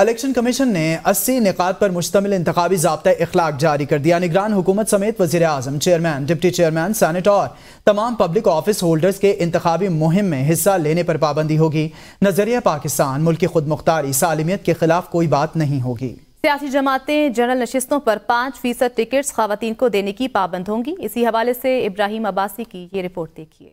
election commission ने अस्सी निकात पर मुश्तमिल इंतबी जबता इखलाक जारी कर दिया निगरान हुकूमत समेत वजी अजम चेयरमैन डिप्टी चेयरमैन सैनेट और तमाम पब्लिक ऑफिस होल्डर्स के इंतबी मुहिम में हिस्सा लेने पर पाबंदी होगी नजरिया पाकिस्तान मुल्क की खुद मुख्तारी सालमियत के खिलाफ कोई बात नहीं होगी सियासी जमातें जनरल नशस्तों पर पाँच फीसद टिकट खातन को देने की पाबंद होंगी इसी हवाले से इब्राहिम अब्बासी की ये रिपोर्ट देखिए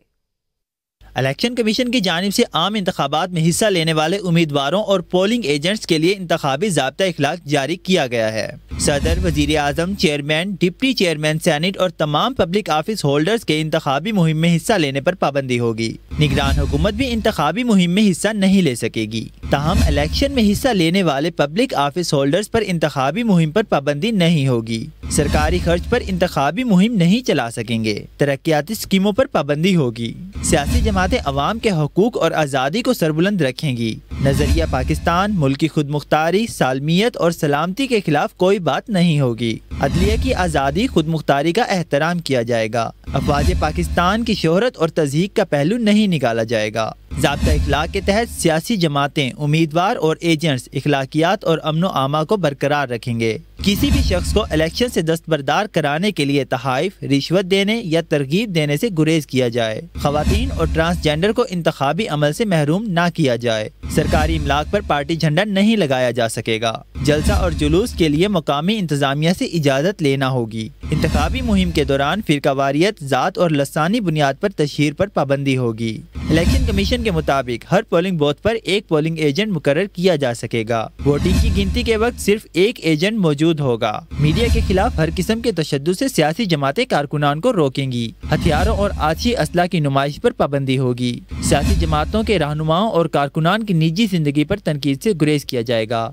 इलेक्शन कमीशन की जानब से आम इंतबात में हिस्सा लेने वाले उम्मीदवारों और पोलिंग एजेंट्स के लिए इंतबी जबता इखलाक जारी किया गया है सदर वजीर अजम चेयरमैन डिप्टी चेयरमैन सैनेट और तमाम पब्लिक ऑफिस होल्डर्स के इंतबी मुहिम में हिस्सा लेने पर पाबंदी होगी निगरान हुकूमत भी इंतबी मुहिम में हिस्सा नहीं ले सकेगी तहम इलेक्शन में हिस्सा लेने वाले पब्लिक ऑफिस होल्डर्स पर इंतबी मुहिम पर पाबंदी नहीं होगी सरकारी खर्च पर इंतबी मुहिम नहीं चला सकेंगे तरक्याती स्कीमों पर पाबंदी होगी सियासी जमातें अवाम के हकूक और आज़ादी को सरबुलंद रखेंगी नजरिया पाकिस्तान मुल्की खुद मुख्तारी सालमियत और सलामती के खिलाफ कोई बात नहीं होगी अदलिया की आज़ादी खुद मुख्तारी का एहतराम किया जाएगा अफवाज पाकिस्तान की शोहरत और तजहीक का पहलू नहीं निकाला जाएगा जबता इखलाक के तहत सियासी जमातें उम्मीदवार और एजेंट्स इखलाकियात और अमनो आमा को बरकरार रखेंगे किसी भी शख्स को इलेक्शन से दस्तबरदार कराने के लिए तहाइफ रिश्वत देने या तरगीब देने से गुरेज किया जाए खातन और ट्रांसजेंडर को इंतबी अमल से महरूम न किया जाए सरकारी इमलाक पर पार्टी झंडा नहीं लगाया जा सकेगा जलसा और जुलूस के लिए मकामी इंतजामिया से इजाज़त लेना होगी इंतबी मुहिम के दौरान फिरकावारियत ज़ात और लसानी बुनियाद पर तशहर पर पाबंदी होगी इलेक्शन कमीशन के मुताबिक हर पोलिंग बूथ पर एक पोलिंग एजेंट मुकर किया जा सकेगा वोटिंग की गिनती के वक्त सिर्फ एक एजेंट मौजूद मौजूद होगा मीडिया के खिलाफ हर किस्म के तशद ऐसी सियासी जमातें कारकुनान को रोकेंगी हथियारों और आछी असला की नुमाइश आरोप पाबंदी होगी सियासी जमातों के रहनुमाओं और कारकुनान की निजी जिंदगी आरोप तनकीद ऐसी गुरेज किया जाएगा